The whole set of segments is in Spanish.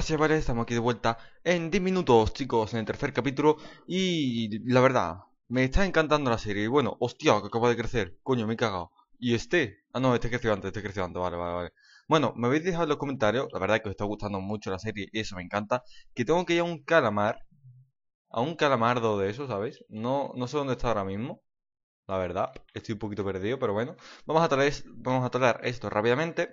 a chavales, estamos aquí de vuelta en 10 minutos chicos, en el tercer capítulo Y la verdad, me está encantando la serie bueno, hostia, que acaba de crecer, coño me he cagado Y este, ah no, este creció antes, este creció antes, vale, vale, vale Bueno, me habéis dejado en los comentarios, la verdad que os está gustando mucho la serie y eso me encanta Que tengo que ir a un calamar, a un calamardo de eso, ¿sabéis? No, no sé dónde está ahora mismo la verdad, estoy un poquito perdido, pero bueno Vamos a traer, vamos a tratar esto rápidamente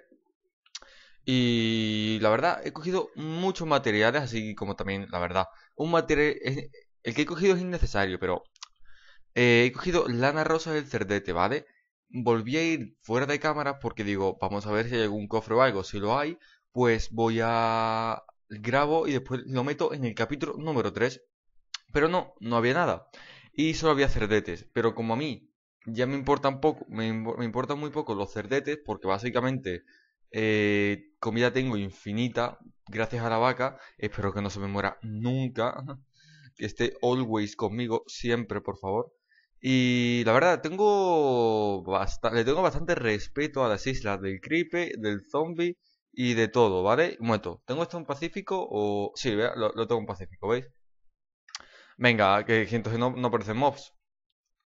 y la verdad, he cogido muchos materiales, así como también, la verdad, un material... el que he cogido es innecesario, pero... Eh, he cogido lana rosa del cerdete, ¿vale? Volví a ir fuera de cámara porque digo, vamos a ver si hay algún cofre o algo. Si lo hay, pues voy a... Grabo y después lo meto en el capítulo número 3. Pero no, no había nada. Y solo había cerdetes. Pero como a mí ya me importan poco, me, me importan muy poco los cerdetes porque básicamente eh, comida tengo infinita, gracias a la vaca. Espero que no se me muera nunca. Que esté always conmigo, siempre, por favor. Y la verdad, tengo le tengo bastante respeto a las islas del creeper, del zombie y de todo, ¿vale? Muerto. ¿Tengo esto en Pacífico o...? Sí, lo, lo, tengo en Pacífico, ¿veis? Venga, que entonces no, no aparecen mobs.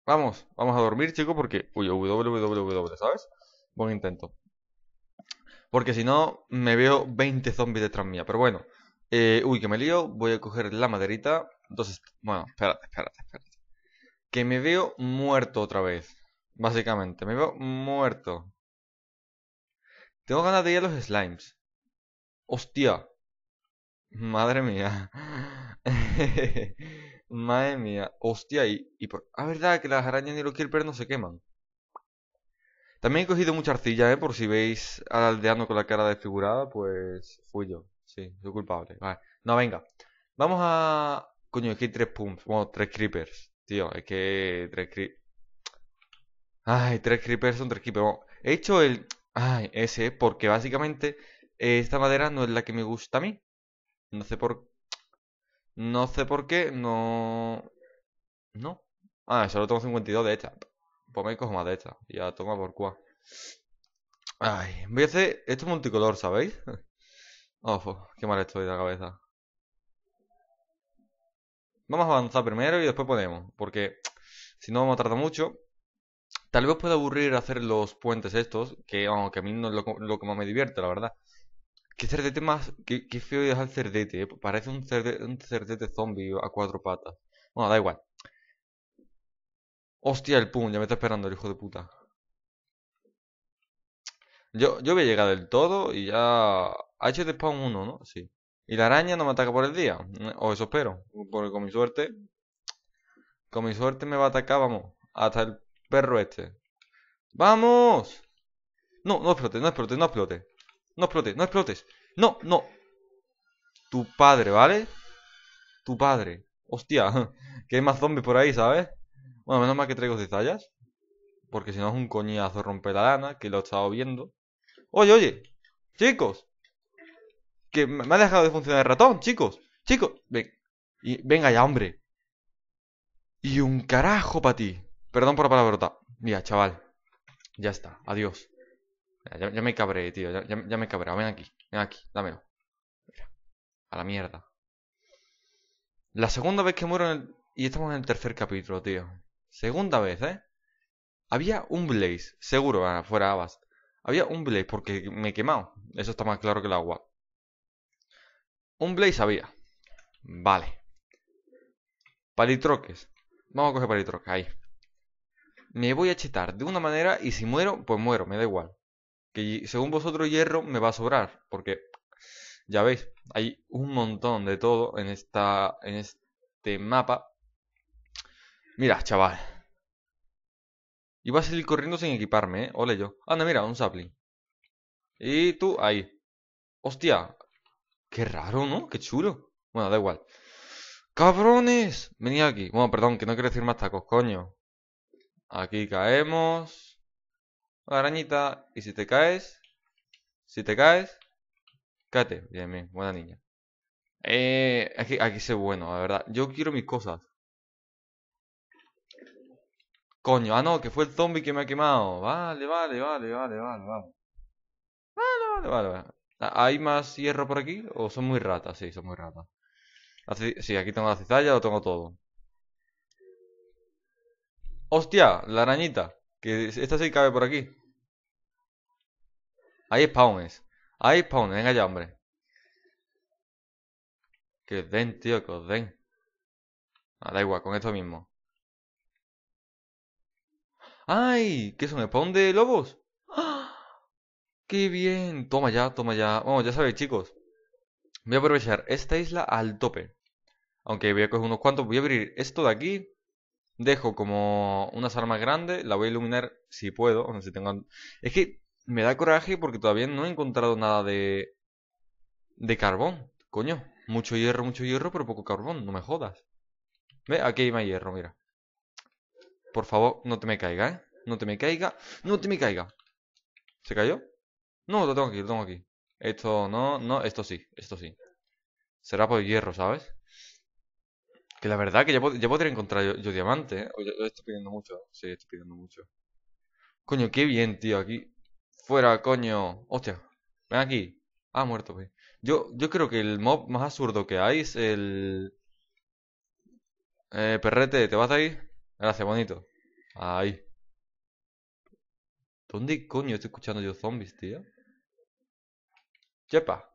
Vamos, vamos a dormir, chicos, porque... Uy, WWW, ¿sabes? Buen intento. Porque si no, me veo 20 zombies detrás mía. Pero bueno. Eh, uy, que me lío. Voy a coger la maderita. Entonces, bueno, espérate, espérate, espérate. Que me veo muerto otra vez. Básicamente, me veo muerto. Tengo ganas de ir a los slimes. Hostia. Madre mía. Madre mía. Hostia. Y, y por... Ah, verdad que las arañas ni los Killper no se queman. También he cogido mucha arcilla, ¿eh? Por si veis al aldeano con la cara desfigurada, pues fui yo. Sí, soy culpable. Vale. No, venga. Vamos a... Coño, aquí hay tres pumps. Bueno, tres creepers. Tío, es que tres creepers... Ay, tres creepers son tres creepers. he hecho el... Ay, ese, porque básicamente esta madera no es la que me gusta a mí. No sé por... No sé por qué, no... No. Ah, solo tengo 52 de esta pues me cojo más de esta, ya toma por cuá. Ay, voy a hacer esto multicolor, ¿sabéis? Ojo, oh, qué mal estoy de la cabeza. Vamos a avanzar primero y después podemos, Porque si no vamos a tardar mucho. Tal vez pueda aburrir hacer los puentes estos. Que, aunque a mí no es lo, que más me divierte, la verdad. Qué cerdete más. Qué, feo es el cerdete. Eh, parece un cerdete, un cerdete zombie a cuatro patas. Bueno, da igual. Hostia, el pum, ya me está esperando el hijo de puta. Yo, yo voy a llegar del todo y ya... Ha hecho de spawn uno, ¿no? Sí. Y la araña no me ataca por el día. Mm, o eso espero. Porque con mi suerte... Con mi suerte me va a atacar, vamos. Hasta el perro este. ¡Vamos! No, no explotes, no explotes, no explotes. No explotes, no explotes. No, no. Tu padre, ¿vale? Tu padre. Hostia, que hay más zombies por ahí, ¿sabes? Bueno, menos mal que traigo detalles Porque si no es un coñazo romper la lana, que lo he estado viendo. Oye, oye, chicos. Que me ha dejado de funcionar el ratón, chicos. Chicos, Y, venga ya, hombre. Y un carajo para ti. Perdón por la palabrota. Mira, chaval. Ya está, adiós. Ya, me cabré, tío. Ya, me cabré. Ven aquí, ven aquí, dámelo. A la mierda. La segunda vez que muero en el... Y estamos en el tercer capítulo, tío. Segunda vez, ¿eh? Había un blaze, seguro, ah, fuera Abas. Había un blaze porque me he quemado. Eso está más claro que el agua. Un blaze había. Vale. Palitroques. Vamos a coger palitroques, ahí. Me voy a chetar de una manera y si muero, pues muero, me da igual. Que según vosotros hierro me va a sobrar, porque ya veis, hay un montón de todo en, esta, en este mapa Mira, chaval. Iba a salir corriendo sin equiparme, ¿eh? Ole yo. Anda, mira, un sapling. Y tú, ahí. Hostia. Qué raro, ¿no? Qué chulo. Bueno, da igual. ¡Cabrones! Venía aquí. Bueno, perdón, que no quiero decir más tacos, coño. Aquí caemos. La arañita. Y si te caes... Si te caes... Cállate. Bien, bien. Buena niña. Eh, aquí, aquí sé bueno, la verdad. Yo quiero mis cosas. Coño, ah no, que fue el zombie que me ha quemado. Vale, vale, vale, vale, vale, vale. Vale, vale, vale, ah, ¿Hay más hierro por aquí? ¿O son muy ratas? Sí, son muy ratas. Sí, aquí tengo la cizalla, lo tengo todo. ¡Hostia! La arañita. Que esta sí cabe por aquí. Hay spawns. Hay spawns. Venga ya, hombre. Que den, tío, que os den. Ah, da igual, con esto mismo. ¡Ay! ¿Qué es un spawn de lobos? ¡Ah! ¡Qué bien! Toma ya, toma ya. Vamos, ya sabéis, chicos. Voy a aprovechar esta isla al tope. Aunque voy a coger unos cuantos. Voy a abrir esto de aquí. Dejo como unas armas grandes. La voy a iluminar si puedo. si tengo... Es que me da coraje porque todavía no he encontrado nada de... De carbón. Coño. Mucho hierro, mucho hierro, pero poco carbón. No me jodas. Ve, aquí hay más hierro, mira. Por favor, no te me caiga, ¿eh? No te me caiga. ¡No te me caiga! ¿Se cayó? No, lo tengo aquí, lo tengo aquí. Esto no, no, esto sí, esto sí. Será por hierro, ¿sabes? Que la verdad que ya, ya podría encontrar yo, diamante, ¿eh? Oye, estoy pidiendo mucho. Sí, estoy pidiendo mucho. Coño, qué bien, tío, aquí. Fuera, coño. Hostia. Ven aquí. Ah, muerto, pues. Yo, yo creo que el mob más absurdo que hay es el... Eh, perrete, ¿te vas a ahí? Gracias, bonito. Ahí. ¿Dónde coño estoy escuchando yo zombies, tío? Chepa.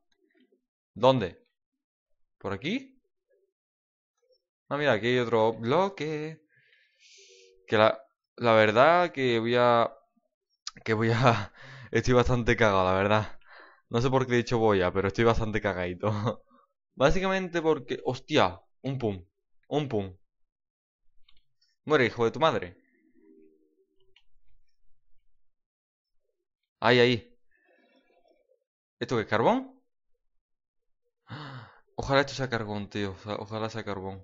¿Dónde? ¿Por aquí? Ah, mira, aquí hay otro bloque. Que la, la verdad que voy a... Que voy a... Estoy bastante cagado, la verdad. No sé por qué he dicho voy a, pero estoy bastante cagadito. Básicamente porque... Hostia, un pum. Un pum. Muere, hijo de tu madre. Ahí, ahí. ¿Esto qué es carbón? Ojalá esto sea carbón, tío. Ojalá sea carbón.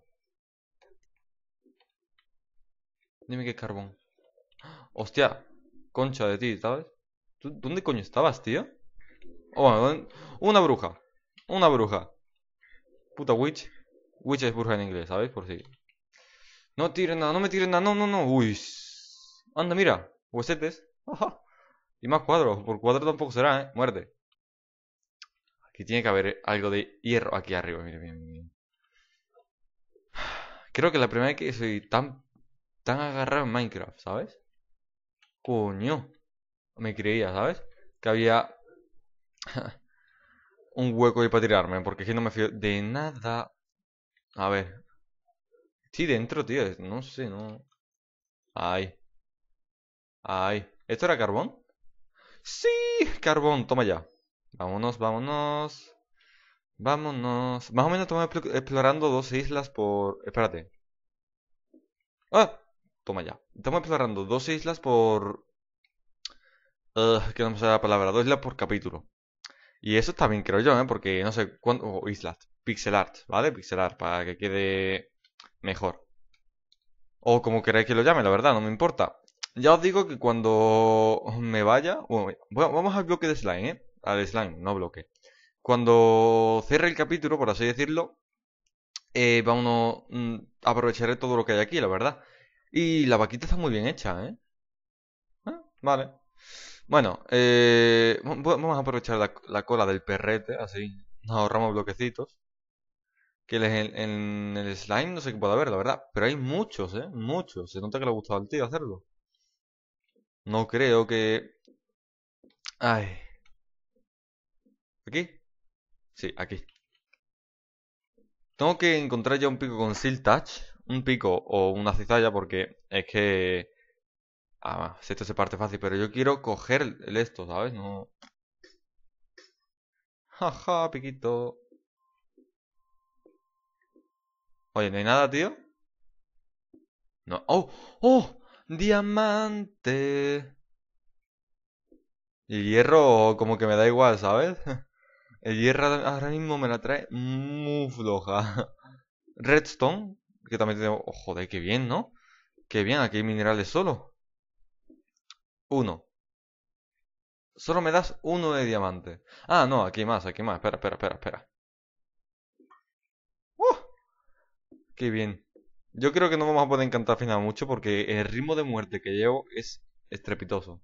Dime qué es carbón. Hostia, concha de ti, ¿sabes? ¿Dónde coño estabas, tío? Oh, una bruja. Una bruja. Puta witch. Witch es bruja en inglés, ¿sabes? Por si no tiren nada, no me tiren nada, no, no, no. Uy. Anda, mira. Huesetes. Y más cuadros. Por cuadro tampoco será, ¿eh? Muerte. Aquí tiene que haber algo de hierro aquí arriba. Mira, mira, mira. Creo que la primera vez que soy tan, tan agarrado en Minecraft, ¿sabes? Coño. Me creía, ¿sabes? Que había un hueco ahí para tirarme. Porque si no me fío de nada. A ver, Sí, dentro, tío. No sé, no. Ay. Ay. ¿Esto era carbón? Sí, carbón. Toma ya. Vámonos, vámonos. Vámonos. Más o menos estamos explorando dos islas por... Espérate. ¡Ah! Toma ya. Estamos explorando dos islas por... Uh, que no me la palabra. Dos islas por capítulo. Y eso está bien, creo yo, ¿eh? Porque no sé cuánto... islas. Pixel art, ¿vale? Pixel art. Para que quede mejor. O como queráis que lo llame, la verdad, no me importa. Ya os digo que cuando me vaya... Bueno, vamos al bloque de slime, ¿eh? Al slime, no bloque. Cuando cierre el capítulo, por así decirlo, eh, vamos, mm, aprovecharé todo lo que hay aquí, la verdad. Y la vaquita está muy bien hecha, ¿eh? ¿Eh? Vale. Bueno, eh, vamos a aprovechar la cola del perrete, así nos ahorramos bloquecitos que en, en, el slime no sé qué pueda haber, la verdad. Pero hay muchos, ¿eh? Muchos. Se nota que le ha gustado al tío hacerlo. No creo que... Ay. ¿Aquí? Sí, aquí. Tengo que encontrar ya un pico con Seal Touch. Un pico o una cizalla porque es que... Ah, esto se parte fácil, pero yo quiero coger el esto, ¿sabes? No... Jaja, piquito. Oye, ¿no hay nada, tío? No. ¡Oh! ¡Oh! ¡Diamante! El hierro como que me da igual, ¿sabes? El hierro ahora mismo me la trae muy floja. Redstone, que también tengo... Oh, joder, qué bien, ¿no? Qué bien, aquí hay minerales solo. Uno. Solo me das uno de diamante. Ah, no, aquí hay más, aquí hay más. Espera, espera, espera, espera. Qué bien. Yo creo que no vamos a poder cantar final mucho porque el ritmo de muerte que llevo es estrepitoso.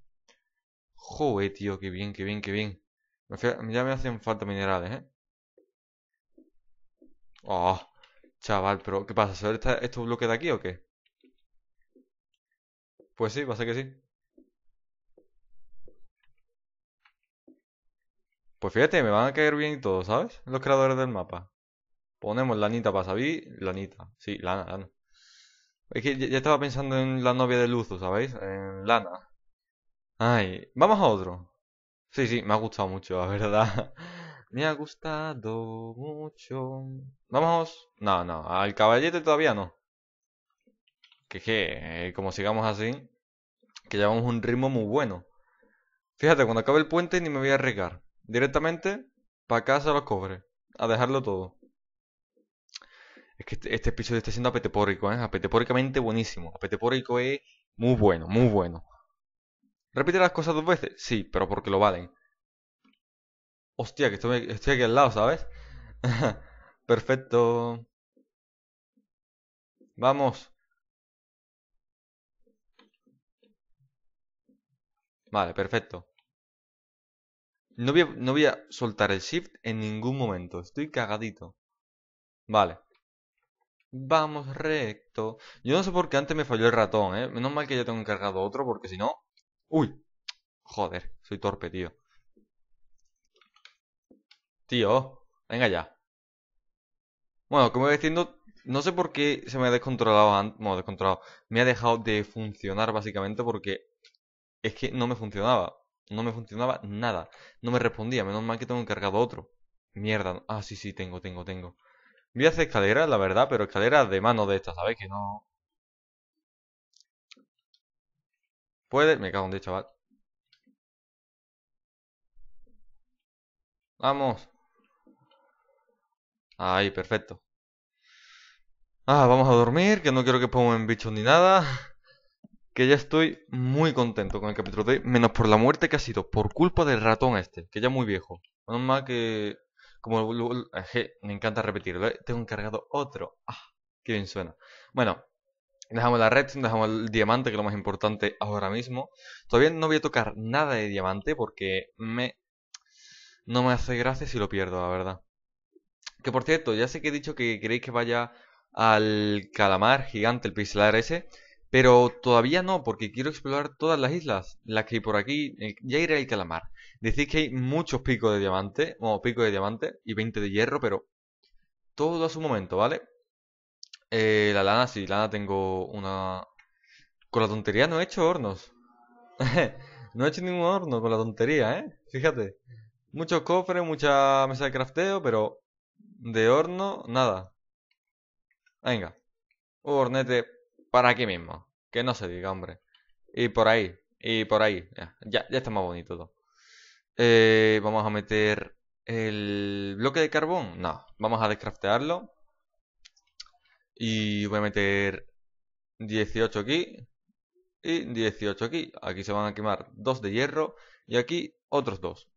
Joder, tío, qué bien, qué bien, qué bien. Ya me hacen falta minerales, ¿eh? Oh, chaval, pero ¿qué pasa? ¿Son estos bloques de aquí o qué? Pues sí, pasa a ser que sí. Pues fíjate, me van a caer bien y todo, ¿sabes? Los creadores del mapa. Ponemos lanita para Sabi, lanita. Sí, lana, lana. Es que ya, estaba pensando en la novia de Luzo, ¿sabéis? En lana. Ay, vamos a otro. Sí, sí, me ha gustado mucho, la verdad. me ha gustado mucho. Vamos. No, no, al caballete todavía no. Que que, eh, como sigamos así, que llevamos un ritmo muy bueno. Fíjate, cuando acabe el puente ni me voy a arriesgar. Directamente para casa se los cobres. A dejarlo todo. Es que este, piso este episodio está siendo apetepórico, ¿eh? Apetepóricamente buenísimo. Apetepórico es muy bueno, muy bueno. ¿Repite las cosas dos veces? Sí, pero porque lo valen. Hostia, que estoy, aquí al lado, ¿sabes? Perfecto. Vamos. Vale, perfecto. no voy, a, soltar el shift en ningún momento. Estoy cagadito. Vale. Vamos recto. Yo no sé por qué antes me falló el ratón, ¿eh? Menos mal que ya tengo encargado otro, porque si no... ¡Uy! Joder, soy torpe, tío. Tío, venga ya. Bueno, como iba diciendo, no sé por qué se me ha descontrolado antes. Bueno, descontrolado. Me ha dejado de funcionar básicamente porque es que no me funcionaba. No me funcionaba nada. No me respondía. Menos mal que tengo encargado otro. Mierda. Ah, sí, sí, tengo, tengo, tengo. Voy a hacer escaleras, la verdad, pero escaleras de mano de estas, ¿sabes? Que no... Puede... Me cago en 10, chaval. Vamos. Ahí, perfecto. Ah, vamos a dormir, que no quiero que pongan bichos ni nada. Que ya estoy muy contento con el capítulo de menos por la muerte que ha sido, por culpa del ratón este, que ya es muy viejo. Menos mal que como me encanta repetirlo, eh, tengo encargado otro. ¡Ah! ¡Qué bien suena! Bueno, dejamos la red, dejamos el diamante, que es lo más importante ahora mismo. Todavía no voy a tocar nada de diamante porque me... No me hace gracia si lo pierdo, la verdad. Que por cierto, ya sé que he dicho que queréis que vaya al calamar gigante, el pixelar ese. Pero todavía no, porque quiero explorar todas las islas. Las que hay por aquí. Eh, ya iré al calamar. Decís que hay muchos picos de diamante, o picos de diamante y 20 de hierro, pero todo a su momento, ¿vale? Eh, la lana, sí, lana tengo una... Con la tontería no he hecho hornos. no he hecho ningún horno con la tontería, ¿eh? Fíjate. Muchos cofres, mucha mesa de crafteo, pero de horno, nada. Venga. Un hornete para aquí mismo. Que no se diga, hombre. Y por ahí. Y por ahí. ya, ya está más bonito todo. Eh, vamos a meter el bloque de carbón. No, vamos a descraftearlo. Y voy a meter 18 aquí y 18 aquí. Aquí se van a quemar dos de hierro y aquí otros dos.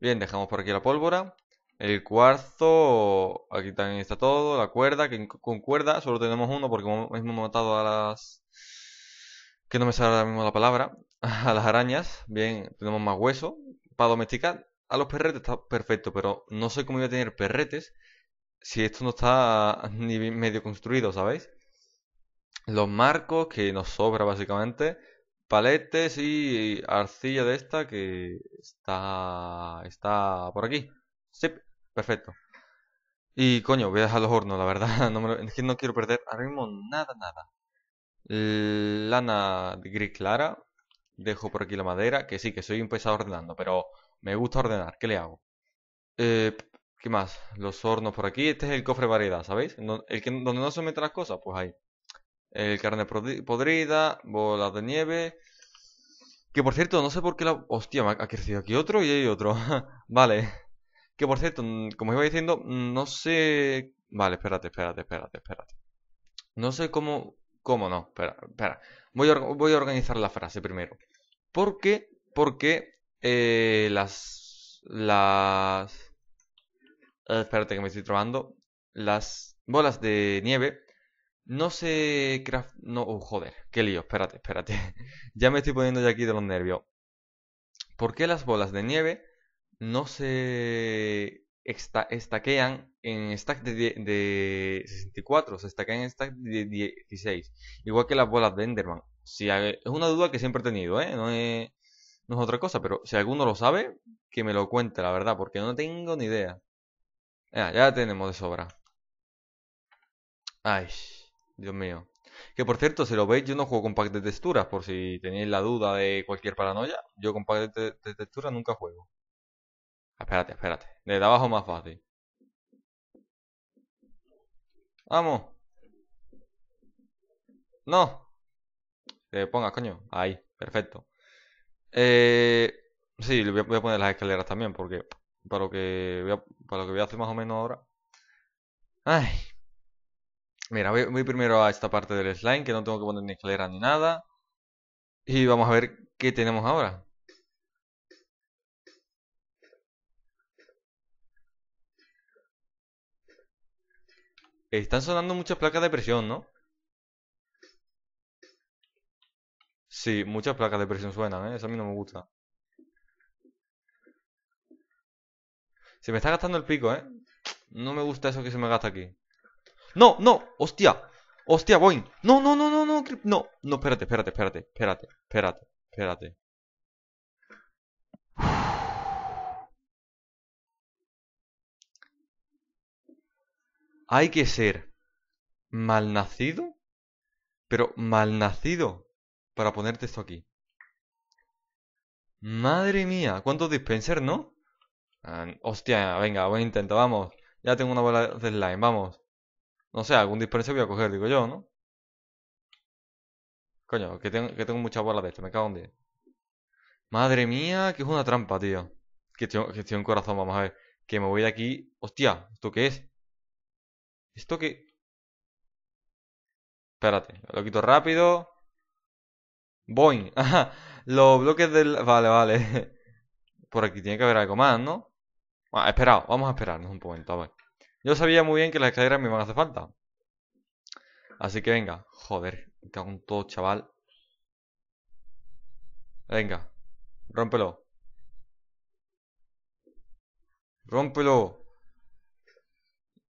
Bien, dejamos por aquí la pólvora. El cuarzo, aquí también está todo, la cuerda, que con cuerda solo tenemos uno porque hemos matado a las... que no me sale la mismo la palabra, a las arañas. Bien, tenemos más hueso, para domesticar a los perretes está perfecto, pero no sé cómo iba a tener perretes si esto no está ni medio construido, ¿sabéis? Los marcos que nos sobra básicamente, paletes y arcilla de esta que está está por aquí. Sí, perfecto. Y coño, voy a dejar los hornos, la verdad, no me, no quiero perder ahora mismo nada, nada. Lana gris clara, Dejo por aquí la madera, que sí, que soy un pesado ordenando, pero me gusta ordenar. ¿Qué le hago? Eh, ¿Qué más? Los hornos por aquí. Este es el cofre variedad, ¿sabéis? el que, donde no se meten las cosas, pues ahí. El carne podrida, bolas de nieve. Que por cierto, no sé por qué la... Hostia, ha crecido aquí otro y hay otro. vale. Que por cierto, mm, como iba diciendo, mm, no sé... Vale, espérate, espérate, espérate, espérate. No sé cómo... ¿Cómo no? Espera, espera. Voy voy a organizar la frase primero. ¿Por Porque eh, las... Las... Eh, espérate que me estoy trabando. Las bolas de nieve no se craft... No, oh, joder, qué lío, espérate, espérate. ya me estoy poniendo ya aquí de los nervios. ¿Por qué las bolas de nieve no se estaquean en stack de, de, 64? Se estaquean en stack de 16. Igual que las bolas de Enderman. Si es una duda que siempre he tenido, ¿eh? No es, no otra cosa, pero si alguno lo sabe, que me lo cuente, la verdad, porque no tengo ni idea. Ya, ya tenemos de sobra. Ay, Dios mío. Que por cierto, si lo veis, yo no juego con pack de texturas, por si tenéis la duda de cualquier paranoia. Yo con pack de, texturas nunca juego. Ah, espérate, espérate. Desde abajo más fácil. Vamos. No. Eh, ponga, coño. Ahí, perfecto. Eh, sí, voy a poner las escaleras también, porque para lo que voy a, para que voy hacer más o menos ahora. Ay. Mira, voy, primero a esta parte del slime, que no tengo que poner ni escalera ni nada. Y vamos a ver qué tenemos ahora. Están sonando muchas placas de presión, ¿no? Sí, muchas placas de presión suenan, ¿eh? Eso a mí no me gusta. Se me está gastando el pico, ¿eh? No me gusta eso que se me gasta aquí. ¡No, no! ¡Hostia! ¡Hostia, Boing! ¡No, no, no, no, no! ¡No! No, espérate, espérate, espérate, espérate, espérate, espérate. Hay que ser malnacido, pero malnacido para ponerte esto aquí. Madre mía, ¿cuántos dispensers, no? Ah, hostia, venga, a intento, vamos. Ya tengo una bola de slime, vamos. No sé, algún dispenser voy a coger, digo yo, ¿no? Coño, que tengo, que tengo muchas bolas de esto me cago en Madre mía, que es una trampa, tío. Que que estoy en corazón, vamos a ver. Que me voy de aquí. Hostia, ¿esto qué es? ¿Esto qué? Espérate, lo quito rápido. Boing. Ajá. Los bloques del... Vale, vale. Por aquí tiene que haber algo más, ¿no? Bueno, ah, esperado. Vamos a esperarnos un momento. A ver. Yo sabía muy bien que las escaleras me iban a hacer falta. Así que venga. Joder. Me cago en todo, chaval. Venga. Rómpelo. Rómpelo.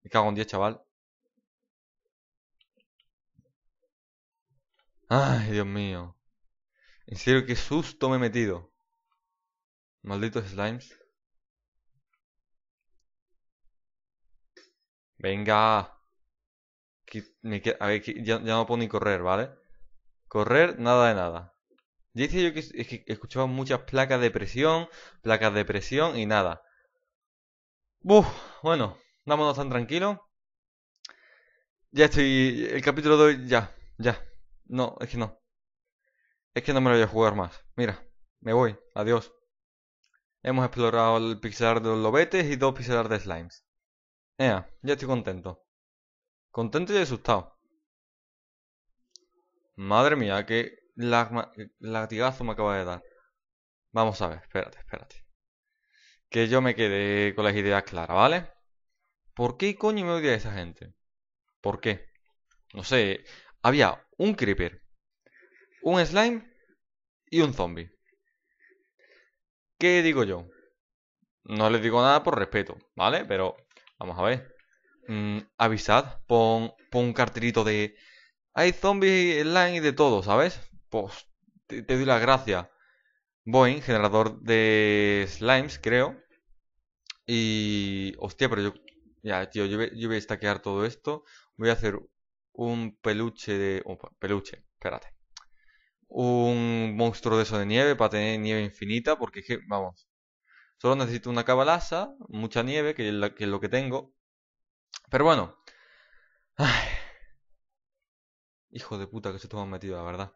Me cago en 10, chaval. Ay, Dios mío. En serio, qué susto me he metido. Malditos slimes. Venga. a ver, ya, no puedo ni correr, ¿vale? Correr, nada de nada. Ya yo que, escuchaba muchas placas de presión, placas de presión y nada. ¡Buf! bueno, vámonos tan tranquilo. Ya estoy. El capítulo 2. ya, ya. No, es que no. Es que no me lo voy a jugar más. Mira, me voy. Adiós. Hemos explorado el pixelar de los lobetes y dos pixelar de slimes. Ea, ya estoy contento. Contento y asustado. Madre mía, qué latigazo me acaba de dar. Vamos a ver, espérate, espérate. Que yo me quede con las ideas claras, ¿vale? ¿Por qué coño me odia esa gente? ¿Por qué? No sé, había un creeper un slime y un zombie. ¿Qué digo yo? No les digo nada por respeto, ¿vale? Pero vamos a ver. Mm, avisad, pon, pon un cartelito de... Hay zombies, slime y de todo, ¿sabes? Pues te, doy la gracia Boeing, generador de slimes, creo. Y... Hostia, pero yo... Ya, tío, yo, voy a estaquear todo esto. Voy a hacer un peluche de... Un peluche, espérate un monstruo de eso de nieve para tener nieve infinita, porque vamos, solo necesito una cabalaza, mucha nieve, que es, que lo que tengo. Pero bueno, Ay. hijo de puta que se te han metido, la verdad.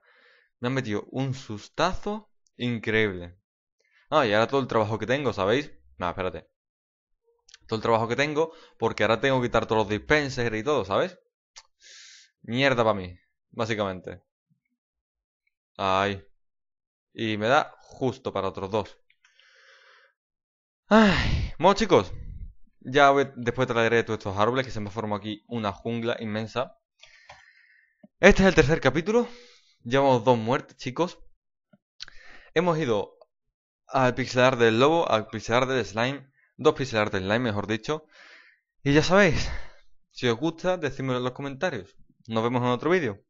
Me han metido un sustazo increíble. Ah, y ahora todo el trabajo que tengo, ¿sabéis? nada espérate. Todo el trabajo que tengo, porque ahora tengo que quitar todos los dispensers y todo, ¿sabes? Mierda para mí, básicamente. Ay. Y me da justo para otros dos. Ay. Bueno, chicos. Ya después traeré todos estos árboles que se me formó aquí una jungla inmensa. Este es el tercer capítulo. Llevamos dos muertes, chicos. Hemos ido al pixelar del lobo, al pixelar del slime, dos pixelar del slime, mejor dicho. Y ya sabéis, si os gusta, decídmelo en los comentarios. Nos vemos en otro vídeo.